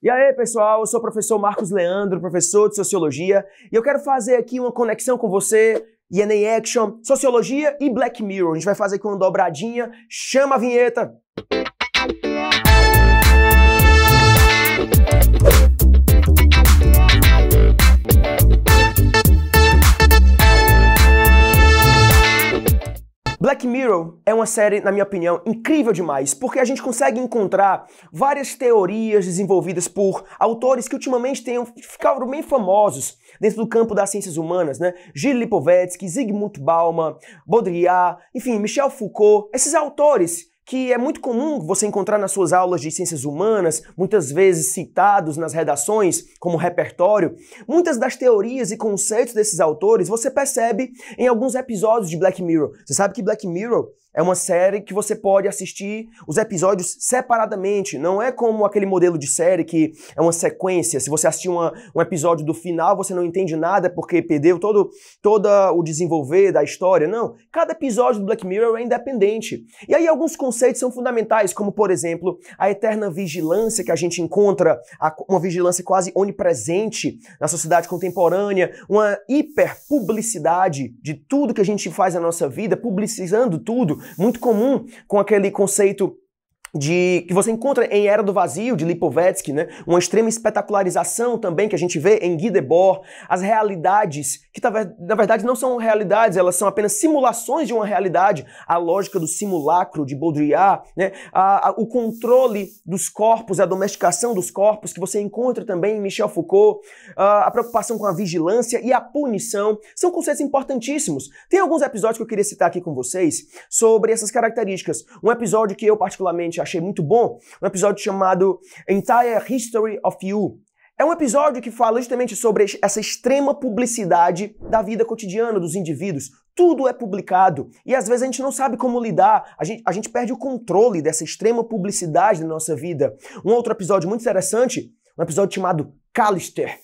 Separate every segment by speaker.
Speaker 1: E aí, pessoal, eu sou o professor Marcos Leandro, professor de sociologia, e eu quero fazer aqui uma conexão com você e ENEM Action, sociologia e Black Mirror. A gente vai fazer aqui uma dobradinha, chama a vinheta. Black Mirror é uma série, na minha opinião, incrível demais, porque a gente consegue encontrar várias teorias desenvolvidas por autores que ultimamente têm ficado bem famosos dentro do campo das ciências humanas, né? Gilles Lipovetsky, Zygmunt Bauman, Baudrillard, enfim, Michel Foucault, esses autores que é muito comum você encontrar nas suas aulas de ciências humanas, muitas vezes citados nas redações como repertório. Muitas das teorias e conceitos desses autores você percebe em alguns episódios de Black Mirror. Você sabe que Black Mirror é uma série que você pode assistir os episódios separadamente. Não é como aquele modelo de série que é uma sequência. Se você assistir uma, um episódio do final, você não entende nada porque perdeu todo, todo o desenvolver da história. Não. Cada episódio do Black Mirror é independente. E aí alguns conceitos são fundamentais, como, por exemplo, a eterna vigilância que a gente encontra, uma vigilância quase onipresente na sociedade contemporânea, uma hiperpublicidade de tudo que a gente faz na nossa vida, publicizando tudo muito comum com aquele conceito de que você encontra em Era do Vazio, de Lipovetsky, né? uma extrema espetacularização também que a gente vê em Guy Debord, as realidades, que tá na verdade não são realidades, elas são apenas simulações de uma realidade, a lógica do simulacro de Baudrillard, né? A, a, o controle dos corpos, a domesticação dos corpos, que você encontra também em Michel Foucault, a, a preocupação com a vigilância e a punição, são conceitos importantíssimos. Tem alguns episódios que eu queria citar aqui com vocês sobre essas características. Um episódio que eu particularmente achei muito bom, um episódio chamado Entire History of You. É um episódio que fala justamente sobre essa extrema publicidade da vida cotidiana dos indivíduos. Tudo é publicado e às vezes a gente não sabe como lidar, a gente, a gente perde o controle dessa extrema publicidade da nossa vida. Um outro episódio muito interessante, um episódio chamado Callister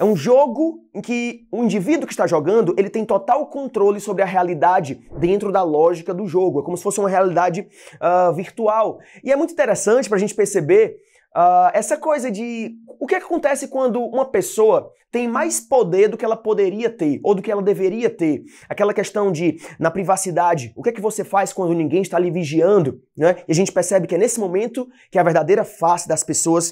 Speaker 1: é um jogo em que o indivíduo que está jogando, ele tem total controle sobre a realidade dentro da lógica do jogo. É como se fosse uma realidade uh, virtual. E é muito interessante para a gente perceber Uh, essa coisa de o é que acontece quando uma pessoa tem mais poder do que ela poderia ter ou do que ela deveria ter. Aquela questão de na privacidade, o que é que você faz quando ninguém está lhe vigiando, né? E a gente percebe que é nesse momento que a verdadeira face das pessoas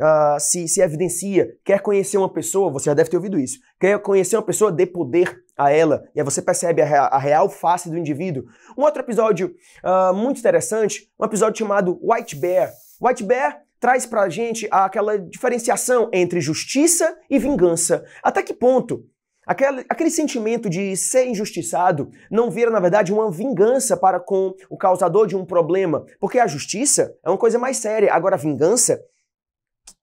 Speaker 1: uh, se, se evidencia. Quer conhecer uma pessoa, você já deve ter ouvido isso. Quer conhecer uma pessoa, dê poder a ela, e aí você percebe a, a real face do indivíduo. Um outro episódio uh, muito interessante, um episódio chamado White Bear. White Bear traz para a gente aquela diferenciação entre justiça e vingança. Até que ponto aquele, aquele sentimento de ser injustiçado não vira, na verdade, uma vingança para com o causador de um problema? Porque a justiça é uma coisa mais séria, agora a vingança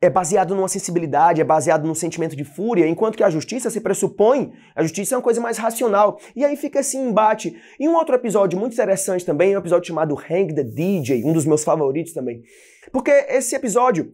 Speaker 1: é baseado numa sensibilidade, é baseado num sentimento de fúria, enquanto que a justiça se pressupõe, a justiça é uma coisa mais racional. E aí fica esse embate. E um outro episódio muito interessante também, é um episódio chamado Hang the DJ, um dos meus favoritos também. Porque esse episódio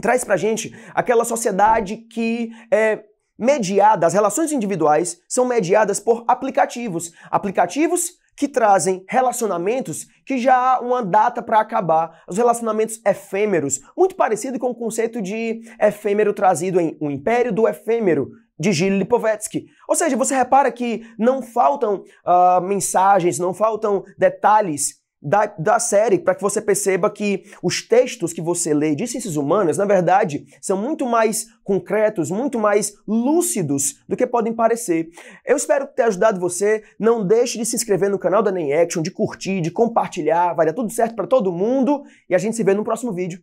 Speaker 1: traz pra gente aquela sociedade que é mediada, as relações individuais são mediadas por aplicativos. Aplicativos que trazem relacionamentos que já há uma data para acabar, os relacionamentos efêmeros, muito parecido com o conceito de efêmero trazido em O Império do Efêmero, de Gilles Lipovetsky. Ou seja, você repara que não faltam uh, mensagens, não faltam detalhes da, da série, para que você perceba que os textos que você lê de ciências humanas, na verdade, são muito mais concretos, muito mais lúcidos do que podem parecer. Eu espero ter ajudado você. Não deixe de se inscrever no canal da Nem Action, de curtir, de compartilhar. Vai dar tudo certo para todo mundo e a gente se vê no próximo vídeo.